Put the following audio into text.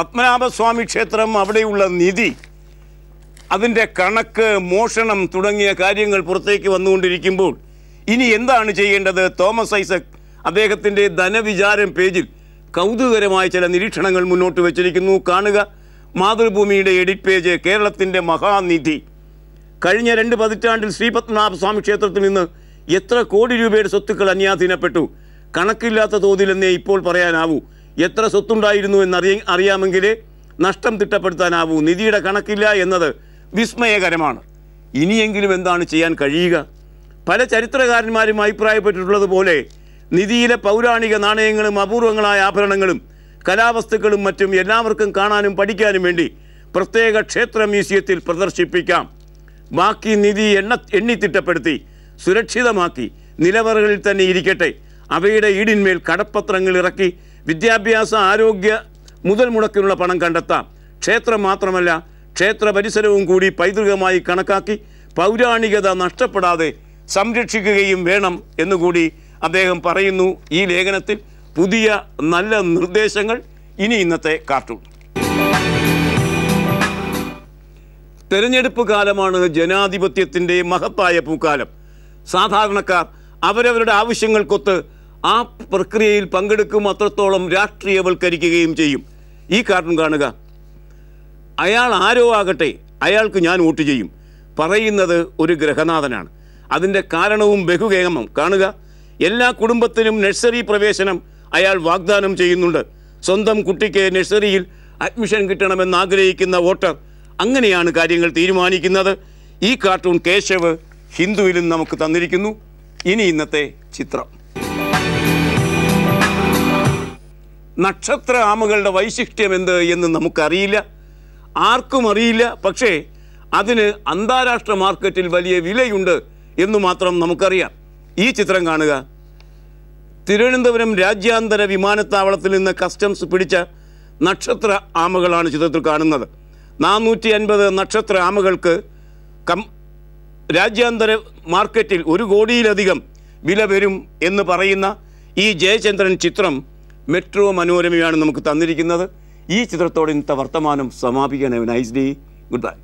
പത്മനാഭസ്വാമി ക്ഷേത്രം അവിടെയുള്ള നിധി അതിൻ്റെ കണക്ക് മോഷണം തുടങ്ങിയ കാര്യങ്ങൾ പുറത്തേക്ക് വന്നുകൊണ്ടിരിക്കുമ്പോൾ ഇനി എന്താണ് ചെയ്യേണ്ടത് തോമസ് ഐസക് അദ്ദേഹത്തിൻ്റെ ധനവിചാരം പേജിൽ കൗതുകരമായ ചില നിരീക്ഷണങ്ങൾ മുന്നോട്ട് വച്ചിരിക്കുന്നു കാണുക മാതൃഭൂമിയുടെ എഡിറ്റ് പേജ് കേരളത്തിൻ്റെ മഹാനിധി കഴിഞ്ഞ രണ്ട് പതിറ്റാണ്ടിൽ സ്വാമി ക്ഷേത്രത്തിൽ നിന്ന് എത്ര കോടി രൂപയുടെ സ്വത്തുക്കൾ അന്യാധീനപ്പെട്ടു കണക്കില്ലാത്ത തോതിലെന്നേ ഇപ്പോൾ പറയാനാവൂ എത്ര സ്വത്തുണ്ടായിരുന്നു എന്നറിയ അറിയാമെങ്കിൽ നഷ്ടം തിട്ടപ്പെടുത്താനാവൂ നിധിയുടെ കണക്കില്ല എന്നത് വിസ്മയകരമാണ് ഇനിയെങ്കിലും എന്താണ് ചെയ്യാൻ കഴിയുക പല ചരിത്രകാരന്മാരും അഭിപ്രായപ്പെട്ടിട്ടുള്ളത് പോലെ നിധിയിലെ പൗരാണിക നാണയങ്ങളും അപൂർവങ്ങളായ ആഭരണങ്ങളും കലാവസ്തുക്കളും മറ്റും എല്ലാവർക്കും കാണാനും പഠിക്കാനും വേണ്ടി പ്രത്യേക ക്ഷേത്ര മ്യൂസിയത്തിൽ പ്രദർശിപ്പിക്കാം ബാക്കി നിധി എണ്ണ എണ്ണിത്തിട്ടപ്പെടുത്തി സുരക്ഷിതമാക്കി നിലവറകളിൽ തന്നെ ഇരിക്കട്ടെ അവയുടെ ഈടിന്മേൽ കടപ്പത്രങ്ങൾ ഇറക്കി വിദ്യാഭ്യാസ ആരോഗ്യ മുതൽ മുടക്കിനുള്ള പണം കണ്ടെത്താം ക്ഷേത്രം മാത്രമല്ല ക്ഷേത്ര പരിസരവും കൂടി പൈതൃകമായി കണക്കാക്കി പൗരാണികത നഷ്ടപ്പെടാതെ സംരക്ഷിക്കുകയും വേണം എന്നുകൂടി അദ്ദേഹം പറയുന്നു ഈ ലേഖനത്തിൽ പുതിയ നല്ല നിർദ്ദേശങ്ങൾ ഇനി ഇന്നത്തെ കാർട്ടൂൺ തെരഞ്ഞെടുപ്പ് കാലമാണ് ജനാധിപത്യത്തിൻ്റെ മഹത്തായ പൂക്കാലം സാധാരണക്കാർ അവരവരുടെ ആവശ്യങ്ങൾക്കൊത്ത് ആ പ്രക്രിയയിൽ പങ്കെടുക്കും അത്രത്തോളം രാഷ്ട്രീയവൽക്കരിക്കുകയും ചെയ്യും ഈ കാർട്ടൂൺ കാണുക അയാൾ ആരോ ആകട്ടെ അയാൾക്ക് ഞാൻ വോട്ട് ചെയ്യും പറയുന്നത് ഒരു ഗ്രഹനാഥനാണ് അതിൻ്റെ കാരണവും ബഹുകേമം കാണുക എല്ലാ കുടുംബത്തിനും നഴ്സറി പ്രവേശനം അയാൾ വാഗ്ദാനം ചെയ്യുന്നുണ്ട് സ്വന്തം കുട്ടിക്ക് നഴ്സറിയിൽ അഡ്മിഷൻ കിട്ടണമെന്ന് ആഗ്രഹിക്കുന്ന വോട്ടർ അങ്ങനെയാണ് കാര്യങ്ങൾ തീരുമാനിക്കുന്നത് ഈ കാർട്ടൂൺ കേശവ് ഹിന്ദുവിലും നമുക്ക് തന്നിരിക്കുന്നു ഇനി ഇന്നത്തെ ചിത്രം നക്ഷത്ര ആമകളുടെ വൈശിഷ്ട്യം എന്ത് എന്ന് നമുക്കറിയില്ല ആർക്കും അറിയില്ല പക്ഷേ അതിന് അന്താരാഷ്ട്ര മാർക്കറ്റിൽ വലിയ വിലയുണ്ട് എന്ന് മാത്രം നമുക്കറിയാം ഈ ചിത്രം കാണുക തിരുവനന്തപുരം രാജ്യാന്തര വിമാനത്താവളത്തിൽ നിന്ന് കസ്റ്റംസ് പിടിച്ച നക്ഷത്ര ആമകളാണ് ചിത്രത്തിൽ കാണുന്നത് നാനൂറ്റി അൻപത് നക്ഷത്ര ആമകൾക്ക് കം രാജ്യാന്തര മാർക്കറ്റിൽ ഒരു കോടിയിലധികം വില വരും എന്ന് പറയുന്ന ഈ ജയചന്ദ്രൻ ചിത്രം മെട്രോ മനോരമയാണ് നമുക്ക് തന്നിരിക്കുന്നത് ഈ ചിത്രത്തോടെ ഇന്നത്തെ വർത്തമാനം സമാപിക്കാൻ നൈസ് ഡേ ഗുഡ് ബൈ